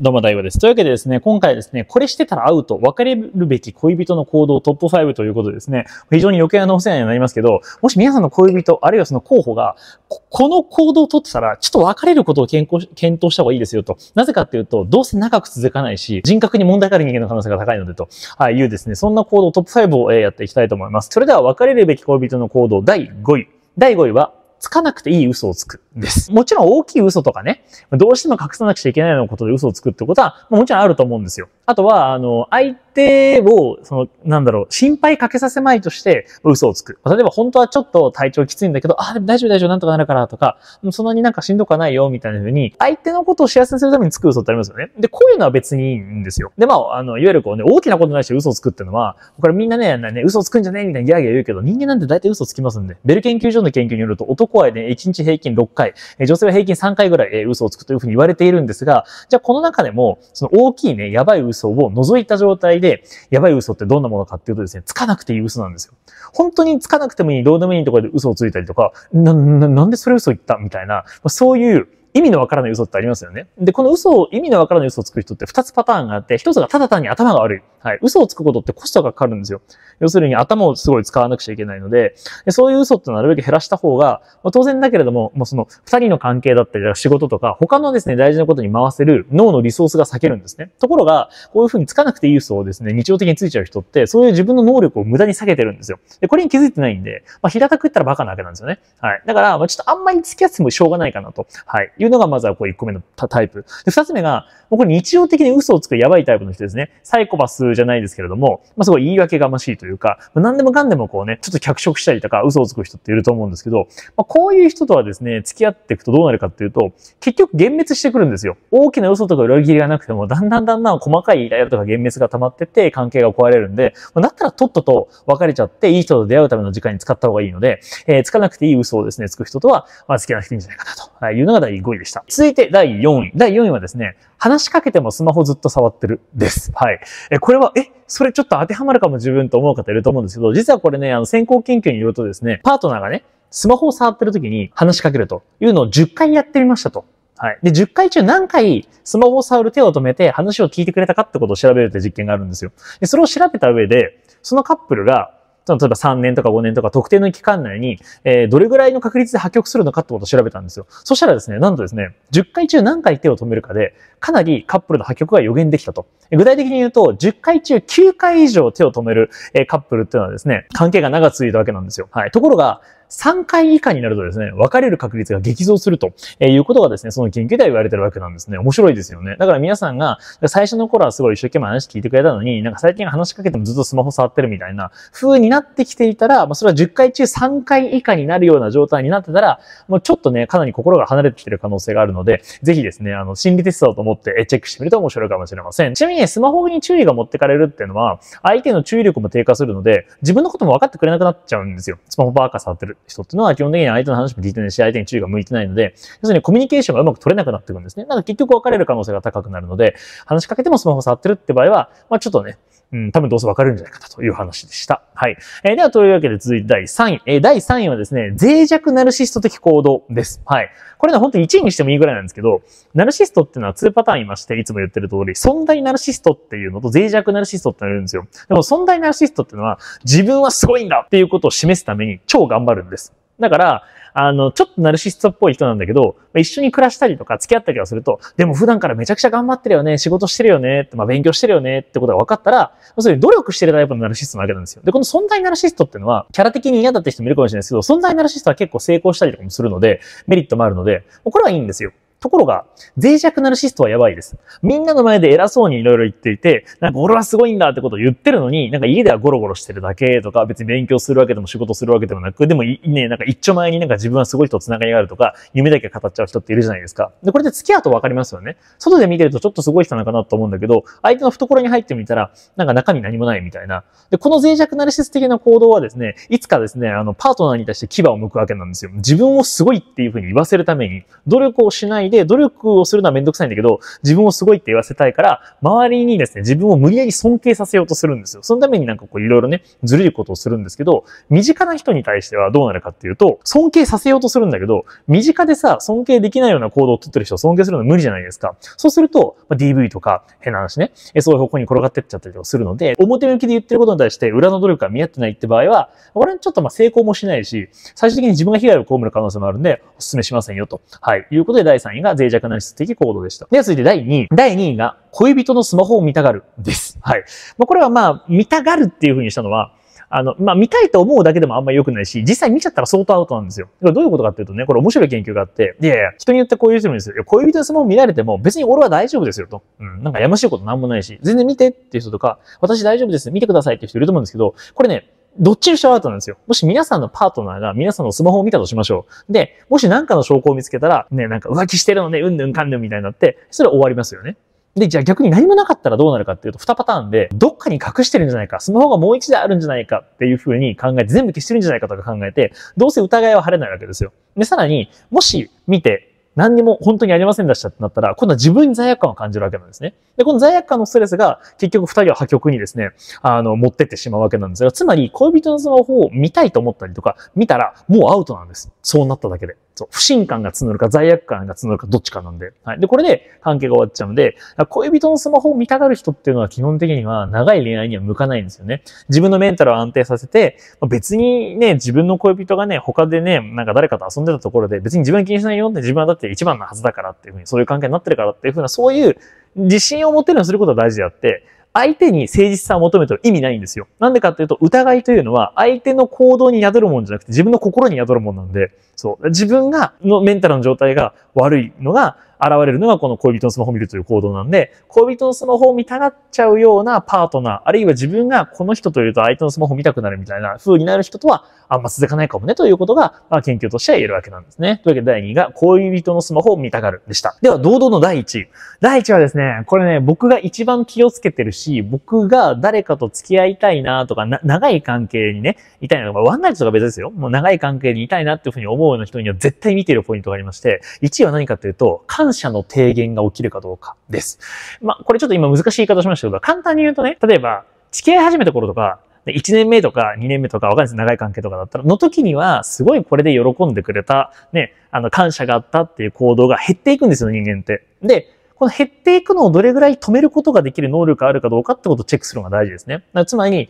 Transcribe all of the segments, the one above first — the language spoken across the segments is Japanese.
どうも、大悟です。というわけでですね、今回ですね、これしてたらアウト、別れるべき恋人の行動トップ5ということですね、非常に余計なお世話になりますけど、もし皆さんの恋人、あるいはその候補が、この行動をとってたら、ちょっと別れることを検討した方がいいですよと。なぜかっていうと、どうせ長く続かないし、人格に問題がある人間の可能性が高いのでと、はい、いうですね、そんな行動トップ5をやっていきたいと思います。それでは、別れるべき恋人の行動第5位。第5位は、つかなくていい嘘をつく。です。もちろん大きい嘘とかね、どうしても隠さなくちゃいけないようなことで嘘をつくってことは、もちろんあると思うんですよ。あとは、あの、相手を、その、なんだろう、心配かけさせまいとして嘘をつく。例えば本当はちょっと体調きついんだけど、あ、でも大丈夫大丈夫、なんとかなるからとか、そんなになんかしんどくはないよ、みたいな風に、相手のことを幸せにするためにつく嘘ってありますよね。で、こういうのは別にいいんですよ。で、まあ、あの、いわゆるこうね、大きなことに対して嘘をつくっていうのは、これみんなね、ね嘘つくんじゃねえみたいなギャーギャー言うけど、人間なんて大体嘘つきますんで。ベル研究所の研究によると、男はね、1日平均6回え、女性は平均3回ぐらい嘘をつくというふうに言われているんですが、じゃあこの中でも、その大きいね、やばい嘘を除いた状態で、やばい嘘ってどんなものかっていうとですね、つかなくていい嘘なんですよ。本当につかなくてもいい、どうでもいいところで嘘をついたりとか、な、ななんでそれ嘘言ったみたいな、そういう意味のわからない嘘ってありますよね。で、この嘘を、意味のわからない嘘をつく人って2つパターンがあって、1つがただ単に頭が悪い。はい。嘘をつくことってコストがかかるんですよ。要するに頭をすごい使わなくちゃいけないので、でそういう嘘ってなるべく減らした方が、まあ、当然だけれども、もうその2人の関係だったり、仕事とか、他のですね、大事なことに回せる脳のリソースが避けるんですね。ところが、こういうふうにつかなくていい嘘をですね、日常的についちゃう人って、そういう自分の能力を無駄に避けてるんですよ。で、これに気づいてないんで、まあ、平たく言ったらバカなわけなんですよね。はい。だから、まあ、ちょっとあんまり付き合ってもしょうがないかなと。はい。いうのが、まずはこう1個目のタイプ。で、2つ目が、もうこれ日常的に嘘をつくやばいタイプの人ですね。サイコパスじゃないですけれども、まあ、すごい言い訳がましいというか、何でもかんでもこうね、ちょっと脚色したりとか、嘘をつく人っていると思うんですけど、まあ、こういう人とはですね、付き合っていくとどうなるかっていうと、結局幻滅してくるんですよ。大きな嘘とか裏切りがなくても、だんだんだんだん細かいイライラとか幻滅が溜まってって、関係が壊れるんで、まあ、だったらとっとと別れちゃって、いい人と出会うための時間に使った方がいいので、えー、つかなくていい嘘をですね、つく人とは、まあ、付き合わなくていいんじゃないかなというのが第5位。位でした。続いて第4位。第4位はですね、話しかけてもスマホずっと触ってるです。はい。え、これは、え、それちょっと当てはまるかも自分と思う方いると思うんですけど、実はこれね、あの、先行研究によるとですね、パートナーがね、スマホを触ってる時に話しかけるというのを10回やってみましたと。はい。で、10回中何回スマホを触る手を止めて話を聞いてくれたかってことを調べるという実験があるんですよ。で、それを調べた上で、そのカップルが例えば3年とか5年とか特定の期間内に、えー、どれぐらいの確率で破局するのかってことを調べたんですよ。そしたらですね、なんとですね、10回中何回手を止めるかで、かなりカップルの破局が予言できたと。具体的に言うと、10回中9回以上手を止める、えー、カップルっていうのはですね、関係が長続いたわけなんですよ。はい。ところが、3回以下になるとですね、別れる確率が激増するということがですね、その研究では言われてるわけなんですね。面白いですよね。だから皆さんが、最初の頃はすごい一生懸命話聞いてくれたのに、なんか最近話しかけてもずっとスマホ触ってるみたいな風になってきていたら、まあ、それは10回中3回以下になるような状態になってたら、もうちょっとね、かなり心が離れてきてる可能性があるので、ぜひですね、あの、心理テストだと思ってチェックしてみると面白いかもしれません。ちなみに、ね、スマホに注意が持ってかれるっていうのは、相手の注意力も低下するので、自分のことも分かってくれなくなっちゃうんですよ。スマホばっか触ってる人っていうのは基本的に相手の話も聞いてないし、相手に注意が向いてないので、要するにコミュニケーションがうまく取れなくなってくるんですね。なんか結局別れる可能性が高くなるので、話しかけてもスマホ触ってるって場合は、まあちょっとね、うん、多分どうせわかるんじゃないかという話でした。はい。えー、では、というわけで続いて第3位。えー、第3位はですね、脆弱ナルシスト的行動です。はい。これね、本当に1位にしてもいいぐらいなんですけど、ナルシストっていうのは2パターンいまして、いつも言ってる通り、存在ナルシストっていうのと脆弱ナルシストってなるんですよ。でも、存在ナルシストっていうのは、自分はすごいんだっていうことを示すために超頑張るんです。だから、あの、ちょっとナルシストっぽい人なんだけど、一緒に暮らしたりとか付き合ったりはすると、でも普段からめちゃくちゃ頑張ってるよね、仕事してるよね、まあ、勉強してるよねってことが分かったら、要するに努力してるタイプのナルシストなわけなんですよ。で、この存在ナルシストっていうのは、キャラ的に嫌だって人もいるかもしれないですけど、存在ナルシストは結構成功したりとかもするので、メリットもあるので、これはいいんですよ。ところが、脆弱ナルシストはやばいです。みんなの前で偉そうに色々言っていて、なんか俺はすごいんだってことを言ってるのに、なんか家ではゴロゴロしてるだけとか、別に勉強するわけでも仕事するわけでもなく、でもね、なんか一丁前になんか自分はすごい人と繋がりがあるとか、夢だけ語っちゃう人っているじゃないですか。で、これで付き合うとわかりますよね。外で見てるとちょっとすごい人なのかなと思うんだけど、相手の懐に入ってみたら、なんか中身何もないみたいな。で、この脆弱ナルシスト的な行動はですね、いつかですね、あの、パートナーに対して牙を剥くわけなんですよ。自分をすごいっていうふうに言わせるために、努力をしないでで努力をするのはめんどくさいんだけど、自分をすごいって言わせたいから、周りにですね、自分を無理やり尊敬させようとするんですよ。そのためになんかこういろいろね、ずるいことをするんですけど、身近な人に対してはどうなるかっていうと、尊敬させようとするんだけど、身近でさ、尊敬できないような行動をとってる人を尊敬するのは無理じゃないですか。そうすると、まあ、DV とか、変な話ね、そういう方向に転がってっちゃったりとかするので、表向きで言ってることに対して裏の努力が見合ってないって場合は、俺はちょっとまあ成功もしないし、最終的に自分が被害を被る可能性もあるんで、お勧めしませんよと。はい。いうことで第3位が脆弱な質的行動でした。で、続いて第2位。第2位が、恋人のスマホを見たがるです。はい。まあ、これはまあ、見たがるっていうふうにしたのは、あの、まあ、見たいと思うだけでもあんまり良くないし、実際見ちゃったら相当アウトなんですよ。どういうことかっていうとね、これ面白い研究があって、いやいや、人によってこういう人もいるんですよ。恋人のスマホ見られても別に俺は大丈夫ですよと。うん、なんかやましいことなんもないし、全然見てっていう人とか、私大丈夫です、見てくださいっていう人いると思うんですけど、これね、どっちにしろアウトなんですよ。もし皆さんのパートナーが皆さんのスマホを見たとしましょう。で、もし何かの証拠を見つけたら、ね、なんか浮気してるのね、うんぬんかんぬんみたいになって、それは終わりますよね。で、じゃあ逆に何もなかったらどうなるかっていうと、2パターンで、どっかに隠してるんじゃないか、スマホがもう1台あるんじゃないかっていうふうに考えて、全部消してるんじゃないかとか考えて、どうせ疑いは晴れないわけですよ。で、さらに、もし見て、何にも本当にありませんでしたってなったら、今度は自分に罪悪感を感じるわけなんですね。で、この罪悪感のストレスが結局二人は破局にですね、あの、持ってってしまうわけなんですが、つまり恋人のスマホを見たいと思ったりとか、見たらもうアウトなんです。そうなっただけで。そう、不信感が募るか罪悪感が募るかどっちかなんで。はい。で、これで関係が終わっちゃうので、恋人のスマホを見たがる人っていうのは基本的には長い恋愛には向かないんですよね。自分のメンタルを安定させて、別にね、自分の恋人がね、他でね、なんか誰かと遊んでたところで、別に自分は気にしないよって自分はだって一番のはずだからっていうふうに、そういう関係になってるからっていうふうな、そういう自信を持てるようにすることは大事であって、相手に誠実さを求めてる意味ないんですよ。なんでかっていうと、疑いというのは、相手の行動に宿るもんじゃなくて、自分の心に宿るもんなんで、そう。自分が、のメンタルの状態が悪いのが、現れるのがこの恋人のスマホを見るという行動なんで、恋人のスマホを見たがっちゃうようなパートナー、あるいは自分がこの人といると相手のスマホを見たくなるみたいな風になる人とはあんま続かないかもねということが、まあ、研究としては言えるわけなんですね。というわけで第2位が恋人のスマホを見たがるでした。では、堂々の第1位。第1位はですね、これね、僕が一番気をつけてるし、僕が誰かと付き合いたいなとか、長い関係にね、いたいなとか、ワンナイトとか別ですよ。もう長い関係にいたいなっていうふうに思うような人には絶対見てるポイントがありまして、1位は何かというと、感謝の提言が起きるかどうかです。まあ、これちょっと今難しい言い方しましたけど、簡単に言うとね、例えば、付き合い始めた頃とか、1年目とか2年目とかわかんないです。長い関係とかだったら、の時には、すごいこれで喜んでくれた、ね、あの、感謝があったっていう行動が減っていくんですよ、人間って。で、この減っていくのをどれぐらい止めることができる能力があるかどうかってことをチェックするのが大事ですね。つまり、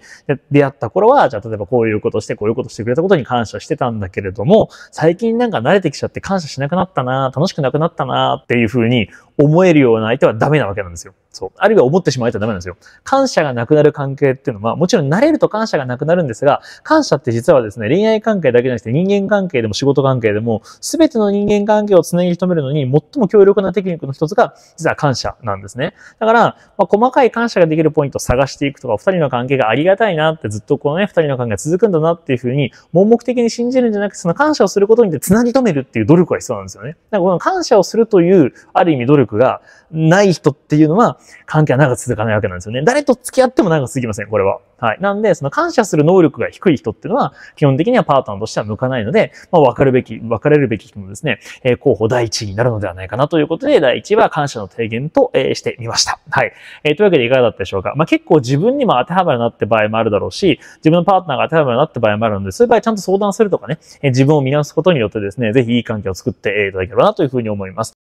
出会った頃は、じゃあ例えばこういうことして、こういうことしてくれたことに感謝してたんだけれども、最近なんか慣れてきちゃって感謝しなくなったな、楽しくなくなったなっていうふうに思えるような相手はダメなわけなんですよ。そう。あるいは思ってしまえたらダメなんですよ。感謝がなくなる関係っていうのは、もちろん慣れると感謝がなくなるんですが、感謝って実はですね、恋愛関係だけじゃなくて人間関係でも仕事関係でも、すべての人間関係を常にぎ止めるのに、最も強力なテクニックの一つが、実は感謝なんですね。だから、まあ、細かい感謝ができるポイントを探していくとか、二人の関係がありがたいなってずっとこのね、二人の関係が続くんだなっていうふうに、盲目的に信じるんじゃなくて、その感謝をすることによってつなぎ止めるっていう努力が必要なんですよね。だからこの感謝をするという、ある意味努力がない人っていうのは、関係は長く続かないわけなんですよね。誰と付き合っても長く続きません、これは。はい。なんで、その感謝する能力が低い人っていうのは、基本的にはパートナーとしては向かないので、まあ、別るべき、別れるべき人もですね、えー、候補第一位になるのではないかなということで、第一位は感謝の提言と、えー、してみました。はい。えー、というわけでいかがだったでしょうか。まあ、結構自分にも当てはまるなって場合もあるだろうし、自分のパートナーが当てはまるなって場合もあるので、そういう場合ちゃんと相談するとかね、えー、自分を見直すことによってですね、ぜひいい関係を作っていただければなというふうに思います。